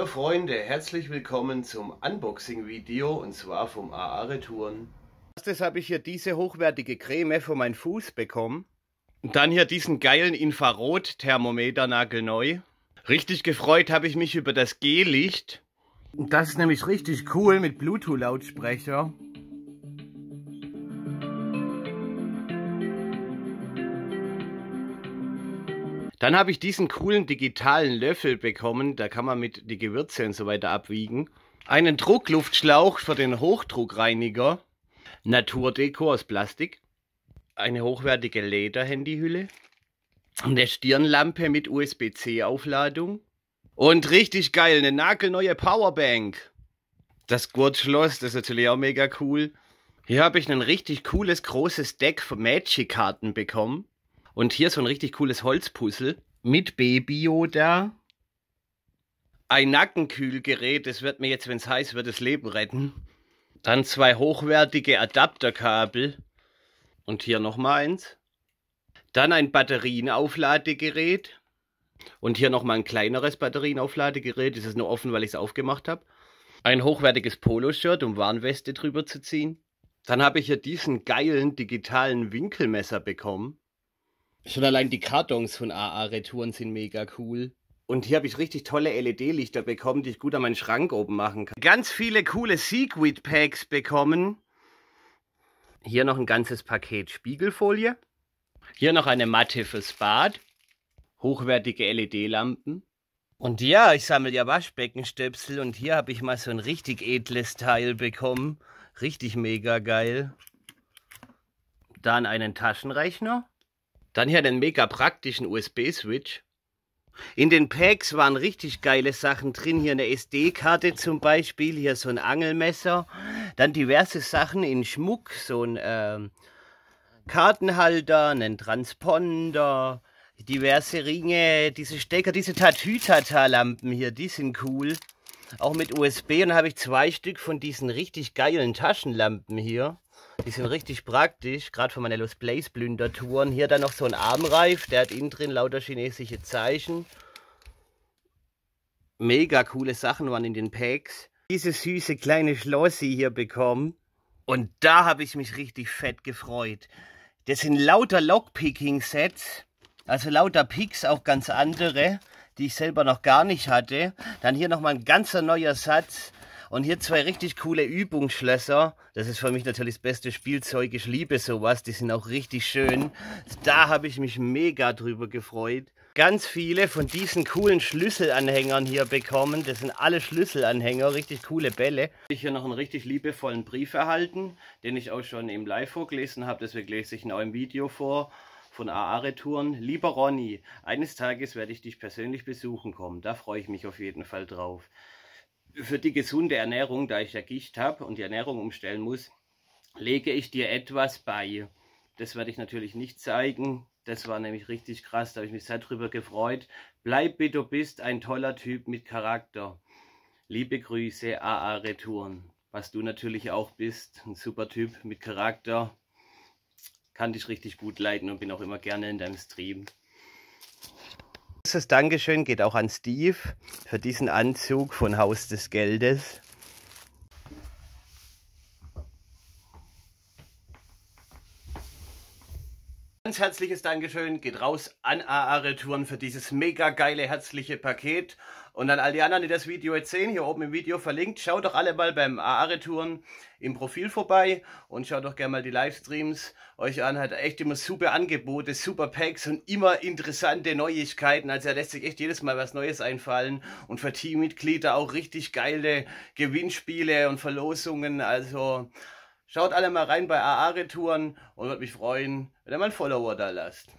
Hallo Freunde, herzlich willkommen zum Unboxing-Video und zwar vom Aare Touren. Erstes habe ich hier diese hochwertige Creme für meinen Fuß bekommen. Und dann hier diesen geilen Infrarot-Thermometer nagelneu. Richtig gefreut habe ich mich über das G-Licht. Das ist nämlich richtig cool mit Bluetooth-Lautsprecher. Dann habe ich diesen coolen digitalen Löffel bekommen, da kann man mit die Gewürze und so weiter abwiegen. Einen Druckluftschlauch für den Hochdruckreiniger. Naturdeko aus Plastik. Eine hochwertige Leder-Handyhülle. Eine Stirnlampe mit USB-C-Aufladung. Und richtig geil, eine nagelneue Powerbank. Das Gurtschloss, das ist natürlich auch mega cool. Hier habe ich ein richtig cooles, großes Deck von Magic-Karten bekommen. Und hier so ein richtig cooles Holzpuzzle mit Babyo da. Ein Nackenkühlgerät, das wird mir jetzt, wenn es heiß wird, das Leben retten. Dann zwei hochwertige Adapterkabel. Und hier nochmal eins. Dann ein Batterienaufladegerät. Und hier nochmal ein kleineres Batterienaufladegerät. Das ist nur offen, weil ich es aufgemacht habe. Ein hochwertiges Poloshirt, um Warnweste drüber zu ziehen. Dann habe ich hier diesen geilen digitalen Winkelmesser bekommen. Schon allein die Kartons von AA-Retouren sind mega cool. Und hier habe ich richtig tolle LED-Lichter bekommen, die ich gut an meinen Schrank oben machen kann. Ganz viele coole Seaweed-Packs bekommen. Hier noch ein ganzes Paket Spiegelfolie. Hier noch eine Matte fürs Bad. Hochwertige LED-Lampen. Und ja, ich sammle ja Waschbeckenstöpsel und hier habe ich mal so ein richtig edles Teil bekommen. Richtig mega geil. Dann einen Taschenrechner. Dann hier den mega praktischen USB-Switch. In den Packs waren richtig geile Sachen drin. Hier eine SD-Karte zum Beispiel, hier so ein Angelmesser. Dann diverse Sachen in Schmuck, so ein äh, Kartenhalter, einen Transponder, diverse Ringe, diese Stecker, diese Tatütata-Lampen hier, die sind cool. Auch mit USB und habe ich zwei Stück von diesen richtig geilen Taschenlampen hier. Die sind richtig praktisch, gerade für meine Los Blaze Blünder Touren. Hier dann noch so ein Armreif, der hat innen drin lauter chinesische Zeichen. Mega coole Sachen waren in den Packs. Diese süße kleine Schlossi hier bekommen. Und da habe ich mich richtig fett gefreut. Das sind lauter Lockpicking-Sets, also lauter Picks, auch ganz andere, die ich selber noch gar nicht hatte. Dann hier nochmal ein ganzer neuer Satz und hier zwei richtig coole Übungsschlösser. Das ist für mich natürlich das beste Spielzeug. Ich liebe sowas. Die sind auch richtig schön. Da habe ich mich mega drüber gefreut. Ganz viele von diesen coolen Schlüsselanhängern hier bekommen. Das sind alle Schlüsselanhänger, richtig coole Bälle. Ich habe hier noch einen richtig liebevollen Brief erhalten, den ich auch schon im Live vorgelesen habe. Deswegen lese ich ihn auch im Video vor von aa Touren. Lieber Ronny, eines Tages werde ich dich persönlich besuchen kommen. Da freue ich mich auf jeden Fall drauf für die gesunde Ernährung, da ich ja Gicht habe und die Ernährung umstellen muss, lege ich dir etwas bei. Das werde ich natürlich nicht zeigen. Das war nämlich richtig krass, da habe ich mich sehr drüber gefreut. Bleib wie du bist, ein toller Typ mit Charakter. Liebe Grüße, AA Retouren. Was du natürlich auch bist, ein super Typ mit Charakter. Kann dich richtig gut leiten und bin auch immer gerne in deinem Stream großes Dankeschön geht auch an Steve für diesen Anzug von Haus des Geldes. ganz herzliches Dankeschön geht raus an AA Retouren für dieses mega geile, herzliche Paket. Und an all die anderen, die das Video jetzt sehen, hier oben im Video verlinkt, schaut doch alle mal beim AA Retouren im Profil vorbei und schaut doch gerne mal die Livestreams euch an. Hat echt immer super Angebote, super Packs und immer interessante Neuigkeiten. Also er lässt sich echt jedes Mal was Neues einfallen und für Teammitglieder auch richtig geile Gewinnspiele und Verlosungen. Also Schaut alle mal rein bei AA-Retouren und würde mich freuen, wenn ihr mal einen Follower da lasst.